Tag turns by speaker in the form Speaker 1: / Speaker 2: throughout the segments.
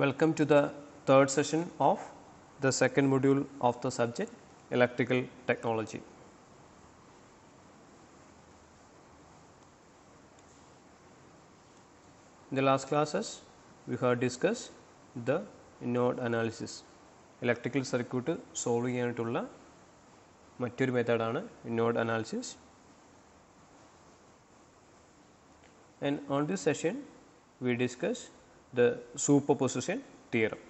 Speaker 1: Welcome to the third session of the second module of the subject electrical technology. In the last classes we had discussed the node analysis electrical circuit solve ചെയ്യാനായിട്ടുള്ള method on Node analysis. And on this session, we discuss. the superposition theorem.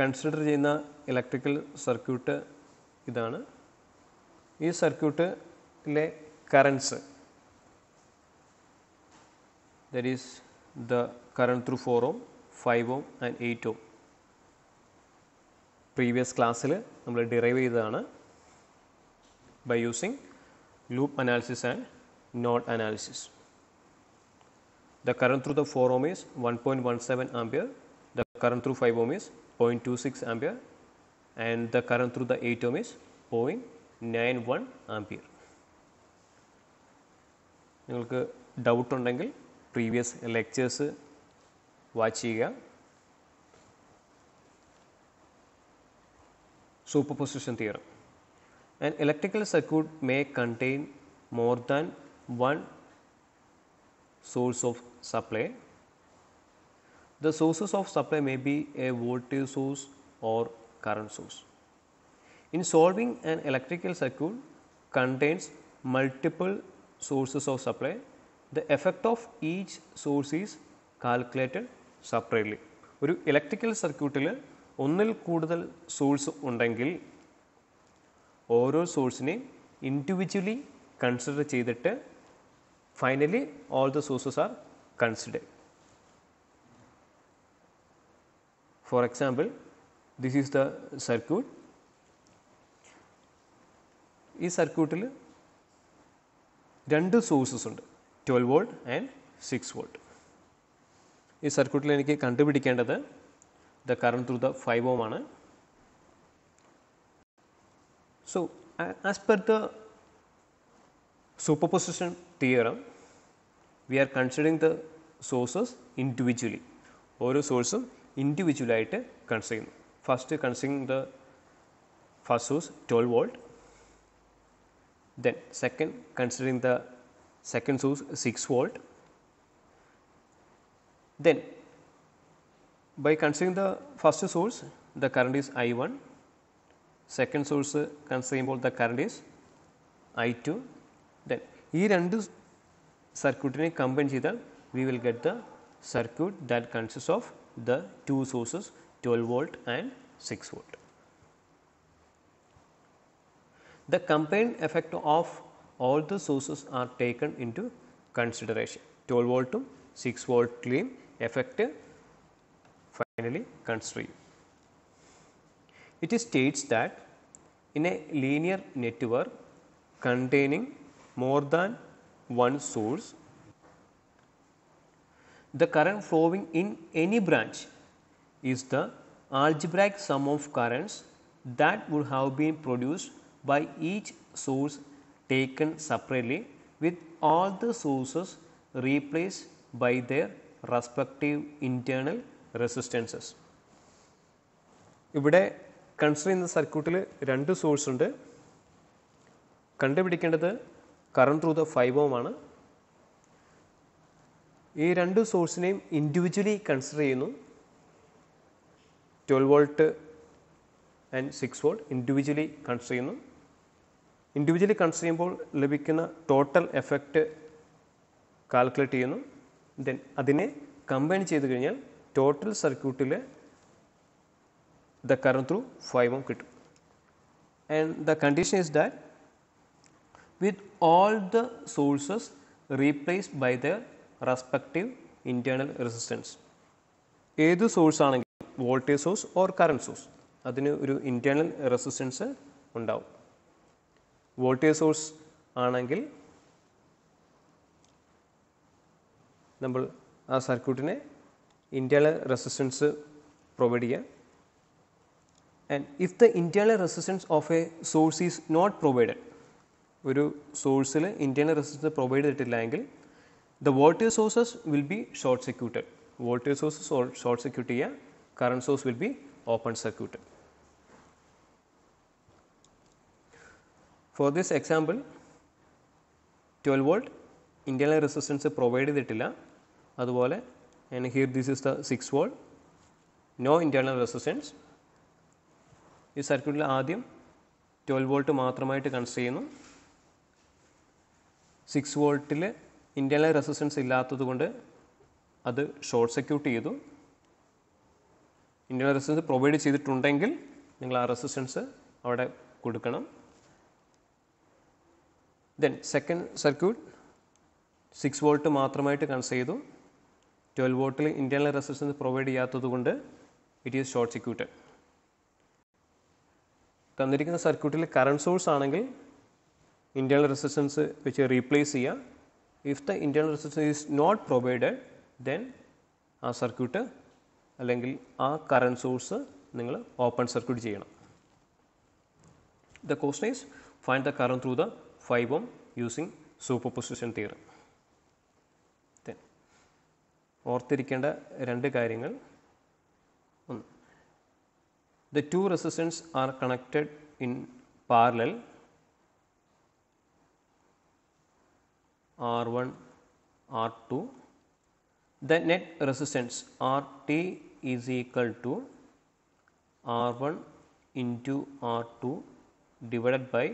Speaker 1: Consider ചെയ്യുന്ന electrical circuit ഇതാണ് ഈ സർക്യൂട്ടിലെ currents that is the current through four ohm five ohm and eight ohm previous ക്ലാസ്സിൽ നമ്മൾ derive ചെയ്തതാണ് by using loop analysis and node analysis the current through the 4 ohm is 1.17 ampere, the current through 5 ohm is 0.26 ampere and the current through the 8 ohm is 0.91 ampere. You Doubt on angle previous lectures watch here. Superposition theorem. An electrical circuit may contain more than one source of supply. The sources of supply may be a voltage source or current source. In solving an electrical circuit contains multiple sources of supply, the effect of each source is calculated separately. circuit electrical സർക്യൂട്ടിൽ ഒന്നിൽ കൂടുതൽ source ഉണ്ടെങ്കിൽ ഓരോ സോഴ്സിനെയും individually consider ചെയ്തിട്ട് Finally, all the sources are consider. For example, this is the circuit. This circuit will two sources under 12 volt and 6 volt. This circuit will contribute to the current through the 5 ohm. So, as per the superposition theorem, we are considering the sources individually. or a source individually consume. First considering the first source 12 volt. Then second considering the second source 6 volt. Then by considering the first source the current is I one, second source considering the current is I 2. Then here and this circuit in a we will get the circuit that consists of the two sources 12 volt and 6 volt. The combined effect of all the sources are taken into consideration 12 volt to 6 volt claim effective finally constraint. It states that in a linear network containing more than one source the current flowing in any branch is the algebraic sum of currents that would have been produced by each source taken separately with all the sources replaced by their respective internal resistances. ഇവിടെ consider ചെയ്യുന്ന സർക്യൂട്ടിൽ രണ്ട് source ഉണ്ട് കണ്ടുപിടിക്കേണ്ടത് current through the five ohm ആണ് ഈ രണ്ട് സോഴ്സിനെയും ഇൻഡിവിജ്വലി കൺസിഡർ ചെയ്യുന്നു twelve volt and six volt individually consider ചെയ്യുന്നു ഇൻഡിവിജ്വലി കൺസിഡർ ചെയ്യുമ്പോൾ ലഭിക്കുന്ന ടോട്ടൽ എഫക്റ്റ് കാൽക്കുലേറ്റ് ചെയ്യുന്നു ദെൻ അതിനെ കമ്പൈൻ ചെയ്ത് കഴിഞ്ഞാൽ ടോട്ടൽ സർക്യൂട്ടിൽ the current through five ohm കിട്ടും and the condition is that with all the sources replaced by the respective internal resistance ഏത് സോഴ്സ് ആണെങ്കിലും voltage source or current source അതിന് ഒരു ഇൻറ്റേണൽ റെസിസ്റ്റൻസ് ഉണ്ടാവും വോൾട്ടേജ് സോഴ്സ് ആണെങ്കിൽ നമ്മൾ ആ സർക്യൂട്ടിനെ ഇൻറ്റേണൽ റെസിസ്റ്റൻസ് പ്രൊവൈഡ് ചെയ്യുക and if the internal resistance of a source is not provided ഒരു സോഴ്സിൽ ഇൻറ്റേണൽ റെസിസ്റ്റൻസ് പ്രൊവൈഡ് ചെയ്തിട്ടില്ല എങ്കിൽ The voltage sources will be short circuited. Voltage sources or short circuit yeah, current source will be open circuited. For this example, 12 volt Indian line resistance provide ചെയ്തിട്ടില്ല അതുപോലെ and here this is the 6 volt no internal resistance ഈ സർക്യൂട്ടിൽ ആദ്യം 12 volt മാത്രമായിട്ട് consider ചെയ്യുന്നു 6 വോൾട്ടിലെ ഇന്ത്യയിലെ resistance ഇല്ലാത്തതുകൊണ്ട് അത് ഷോർട്ട് സർക്യൂട്ട് ചെയ്തു ഇന്ത്യയിലെ റെസിസ്റ്റൻസ് പ്രൊവൈഡ് ചെയ്തിട്ടുണ്ടെങ്കിൽ നിങ്ങൾ ആ റെസിസ്റ്റൻസ് അവിടെ കൊടുക്കണം then second circuit six volt മാത്രമായിട്ട് കൺസ് ചെയ്തു ട്വൽവ് വോൾട്ടിൽ ഇന്ത്യയിലെ റെസിസ്റ്റൻസ് പ്രൊവൈഡ് ചെയ്യാത്തതുകൊണ്ട് ഇറ്റ് ഈസ് ഷോർട്ട് സർക്യൂട്ട് തന്നിരിക്കുന്ന സർക്യൂട്ടിൽ കറണ്ട് സോഴ്സ് ആണെങ്കിൽ ഇന്ത്യയിലെ റെസിസ്റ്റൻസ് വെച്ച് റീപ്ലേസ് ചെയ്യുക if the internal resistance is not provided then a circuit allengil a current source ningal open circuit cheyana the question is find the current through the 5 ohm using superposition theorem then orthirikkanda rendu karyangal the two resistors are connected in parallel R1, R2. The net resistance RT is equal to R1 into R2 divided by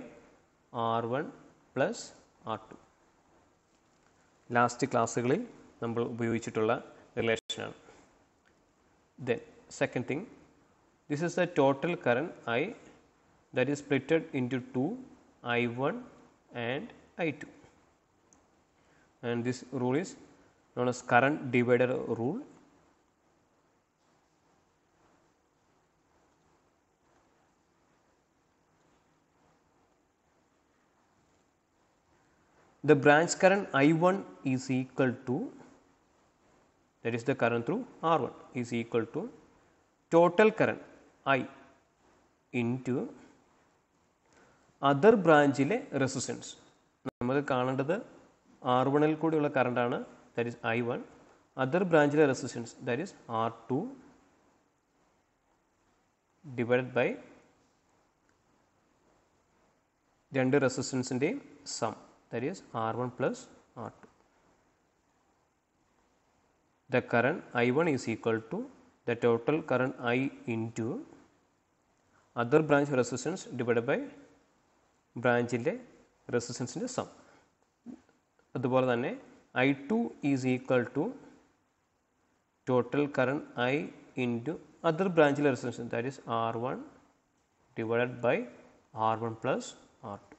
Speaker 1: R1 plus R2. Last classically, number we of relation. Then, second thing, this is the total current I that is splitted into two I1 and I2 and this rule is known as current divider rule the branch current I1 is equal to that is the current through R1 is equal to total current I into other branch resistance. R വണിൽ കൂടിയുള്ള കറണ്ടാണ് that is I one other ബ്രാഞ്ചിലെ resistance that is R two divide by രണ്ട് റെസിസ്റ്റൻസിൻ്റെയും sum that is R one plus R two the current I one is equal to the total current I into other branch resistance divide by ബ്രാഞ്ചിൻ്റെ റെസിസ്റ്റൻസിൻ്റെ sum അതുപോലെ തന്നെ I two is equal to total current I into other ബ്രാഞ്ചിലെ resistance that is R one divided by R one plus R two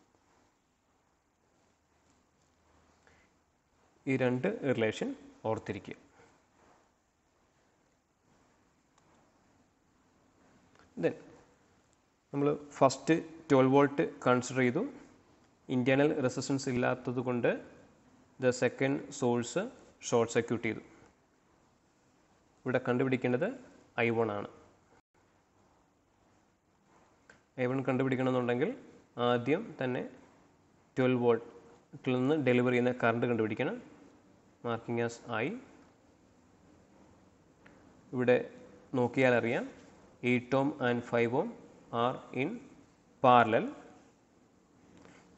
Speaker 1: ഈ രണ്ട് relation ഓർത്തിരിക്കുക then നമ്മൾ first twelve volt consider ചെയ്തു ഇൻറ്റേർണൽ റെസിസ്റ്റൻസ് ഇല്ലാത്തത് കൊണ്ട് the second source short circuit ചെയ്തു ഇവിടെ കണ്ടുപിടിക്കേണ്ടത് ഐ വൺ ആണ് ഐ വൺ കണ്ടുപിടിക്കണമെന്നുണ്ടെങ്കിൽ ആദ്യം തന്നെ ട്വൽവ് വോൾട്ടിൽ നിന്ന് ഡെലിവർ ചെയ്യുന്ന കറണ്ട് കണ്ടുപിടിക്കണം മാർക്കിംഗ് ആസ് ഐ ഇവിടെ നോക്കിയാൽ അറിയാം eight ohm and five ohm are in parallel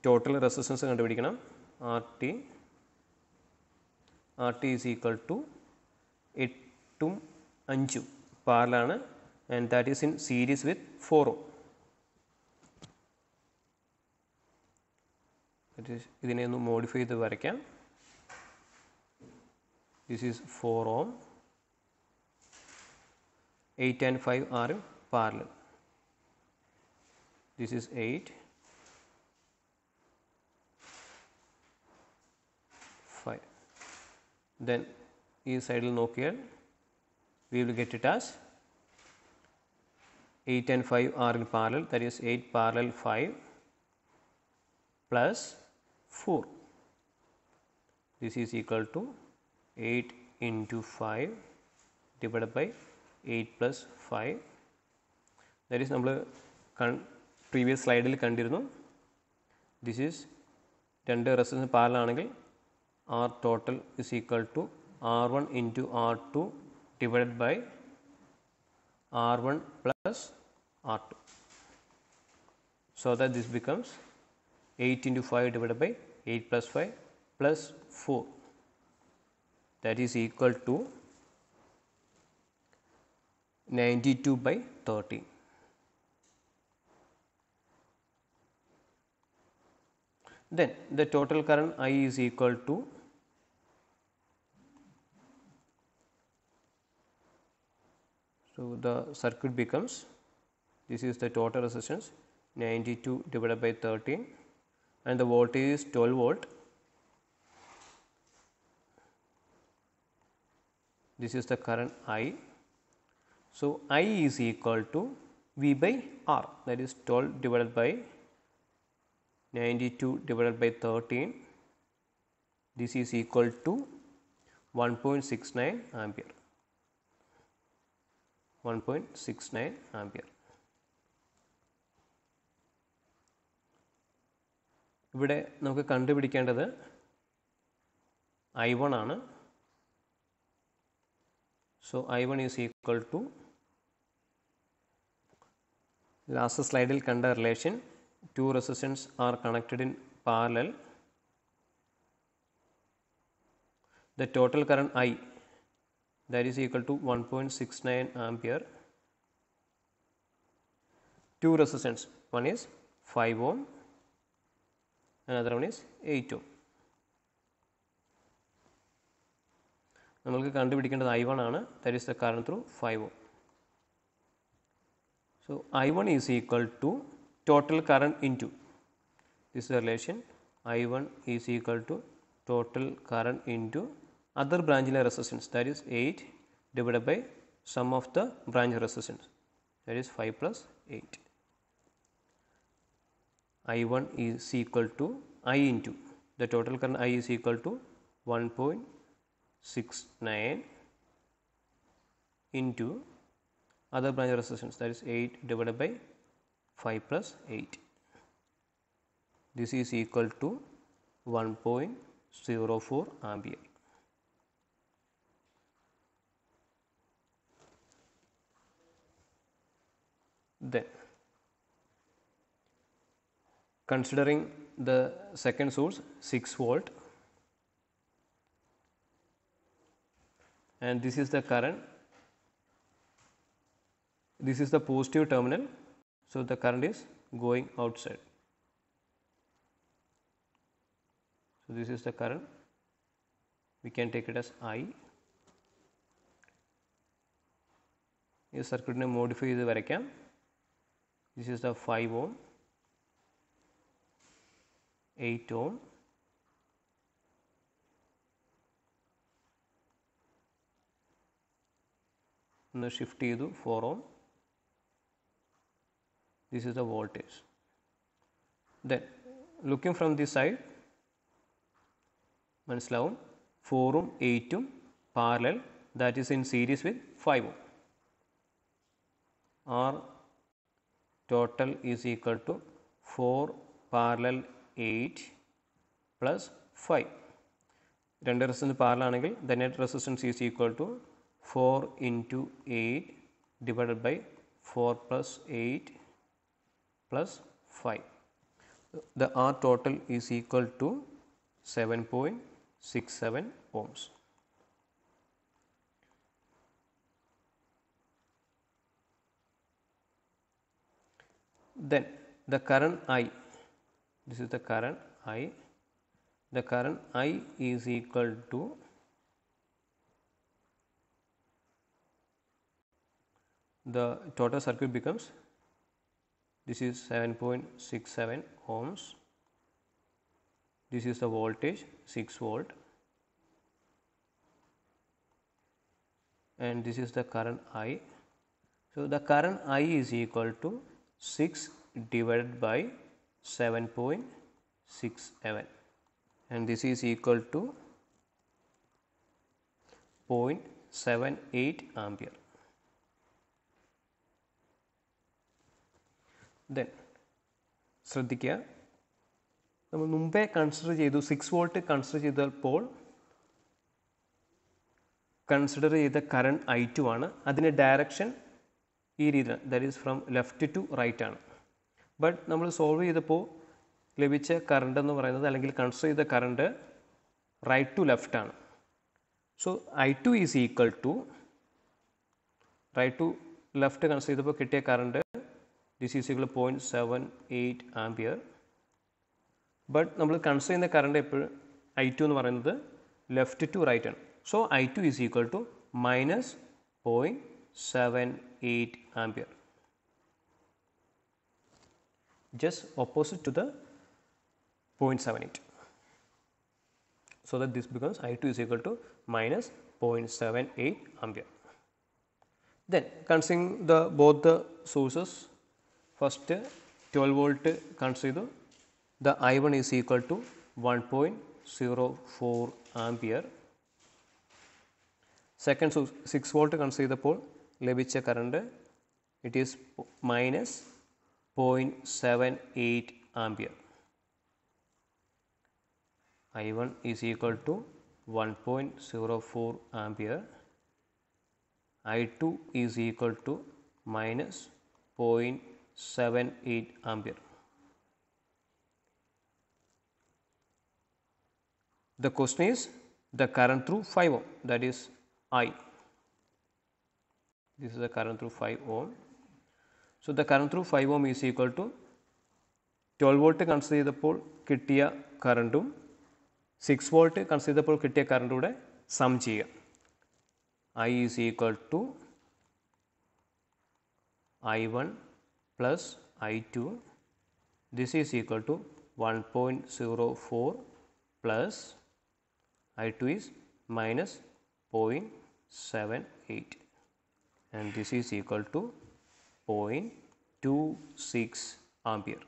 Speaker 1: total resistance കണ്ടുപിടിക്കണം R T RT is equal to 8 to 5 parallel and that is in series with 4 ohm. That is, this is modified the work. This is 4 ohm, 8 and 5 are parallel. This is 8. then is idle no care we will get it as 8 and 5 are in parallel that is 8 parallel 5 plus 4 this is equal to 8 into 5 divided by 8 plus 5 that is നമ്മൾ previous This is tender resistance parallel angle. R total is equal to R 1 into R 2 divided by R 1 plus R 2. So, that this becomes 8 into 5 divided by 8 plus 5 plus 4 that is equal to 92 by 30. Then the total current I is equal to So, the circuit becomes this is the total resistance 92 divided by 13 and the voltage is 12 volt. This is the current I. So, I is equal to V by R that is 12 divided by 92 divided by 13 this is equal to 1.69 ampere. 1.69 ampere ഇവിടെ നമുക്ക് കണ്ടുപിടിക്കേണ്ടത് I one ആണ് so I one is equal to last സ്ലൈഡിൽ കണ്ട relation two resistance R connected in parallel the total current I that is equal to 1.69 ampere two resistance one is 5 ohm another one is 8 ohm നമ്മൾക്ക് കണ്ടുപിടിക്കേണ്ടത് I one ആണ് that is the current through five ohm so I one is equal to total current into this relation I one is equal to total current into other branch line resistance that is 8 divided by sum of the branch resistance that is 5 plus 8. I 1 is equal to I into the total current I is equal to 1.69 into other branch resistance that is 8 divided by 5 plus 8. This is equal to 1.04 ampere. Then, considering the second source 6 volt and this is the current, this is the positive terminal. So, the current is going outside. So, this is the current we can take it as I. ഈ സർക്യൂട്ടിനെ modify ചെയ്ത് വരയ്ക്കാം this is the 5 ohm 8 ohm and the shift is 4 ohm this is the voltage then looking from this side slow, 4 ohm 8 ohm parallel that is in series with 5 ohm are total is equal to 4 parallel 8 plus 5. Render resistance parallel angle, the net resistance is equal to 4 into 8 divided by 4 plus 8 plus 5. The R total is equal to 7.67 ohms. Then the current I, this is the current I, the current I is equal to the total circuit becomes this is 7.67 ohms, this is the voltage 6 volt and this is the current I. So, the current I is equal to 6 divided by 7.67 and this is equal to 0.78 ampere. Then ശ്രദ്ധിക്കുക നമ്മൾ മുമ്പേ consider ചെയ്തു six volt consider ചെയ്തപ്പോൾ consider ചെയ്ത current I two ആണ് അതിൻ്റെ direction ഈ രീതിയിൽ that is from left to right ആണ് ബട്ട് നമ്മൾ സോൾവ് ചെയ്തപ്പോൾ ലഭിച്ച കറണ്ട് എന്ന് പറയുന്നത് അല്ലെങ്കിൽ കൺസിഡർ ചെയ്ത കറണ്ട് റൈറ്റ് ടു ലെഫ്റ്റ് ആണ് so I two is equal to right to left consider ചെയ്തപ്പോൾ കിട്ടിയ current this is equal point seven eight ampere but നമ്മൾ കൺസിഡർ ചെയ്യുന്ന കറണ്ട് എപ്പോഴും ഐ ടു എന്ന് പറയുന്നത് ലെഫ്റ്റ് ടു റൈറ്റ് ആണ് so I two is equal to minus point seven 8 ampere just opposite to the 0.78 so that this becomes I2 is equal to minus 0.78 ampere. Then considering the both the sources first 12 volt consider the I1 is equal to 1.04 ampere second source 6 volt consider the pole ലഭിച്ച current it is minus point seven eight ampere I one is equal to one point zero four ampere I two is equal to minus point seven eight ampere The question is the current through 5 ohm that is I this is the current through 5 ohm. So, the current through 5 ohm is equal to 12 volt consider the pole kittia current 6 volt consider the pole kittia current would sum g. I is equal to I1 plus I2 this is equal to 1.04 plus I2 is minus 0.78. and this is equal to 0.26 ampere.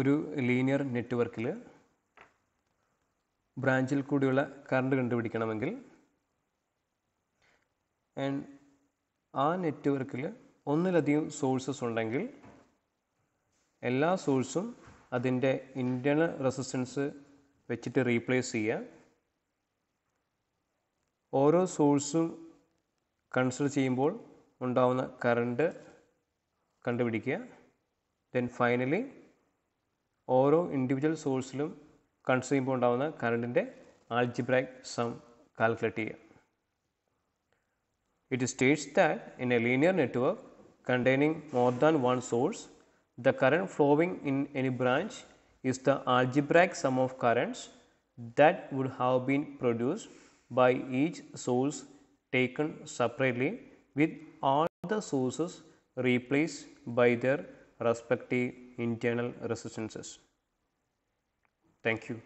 Speaker 1: ഒരു linear നെറ്റ്വർക്കിൽ ബ്രാഞ്ചിൽ കൂടിയുള്ള current കണ്ടുപിടിക്കണമെങ്കിൽ and ആ നെറ്റ്വർക്കിൽ ഒന്നിലധികം sources ഉണ്ടെങ്കിൽ എല്ലാ സോഴ്സും അതിൻ്റെ ഇൻറ്റേണൽ റെസിസ്റ്റൻസ് വെച്ചിട്ട് റീപ്ലേസ് ചെയ്യുക Or source, ഓരോ സോഴ്സും കൺസിഡർ ചെയ്യുമ്പോൾ current current Then finally, or individual source, സോഴ്സിലും കൺസിഡർ on down കറണ്ടിൻ്റെ ആൾജിബ്രാക് സം കാൽക്കുലേറ്റ് ചെയ്യുക It states that in a linear network containing more than one source, the current flowing in any branch is the algebraic sum of currents that would have been produced by each source taken separately with all the sources replaced by their respective internal resistances. Thank you.